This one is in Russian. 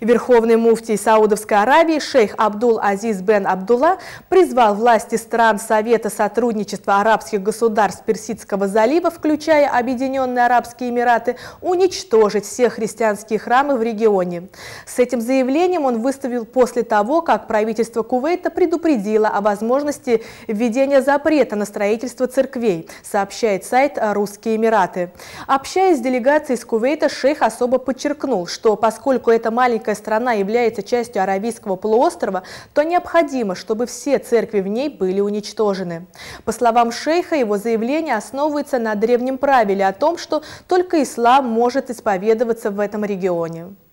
Верховный муфтий Саудовской Аравии шейх Абдул-Азиз бен Абдулла призвал власти стран Совета сотрудничества арабских государств Персидского залива, включая Объединенные Арабские Эмираты, уничтожить все христианские храмы в регионе. С этим заявлением он выставил после того, как правительство Кувейта предупредило о возможности введения запрета на строительство церквей, сообщает сайт «Русские Эмираты». Общаясь с делегацией из Кувейта, шейх особо подчеркнул, что поскольку это маленькая маленькая страна является частью Аравийского полуострова, то необходимо, чтобы все церкви в ней были уничтожены. По словам шейха, его заявление основывается на древнем правиле о том, что только ислам может исповедоваться в этом регионе.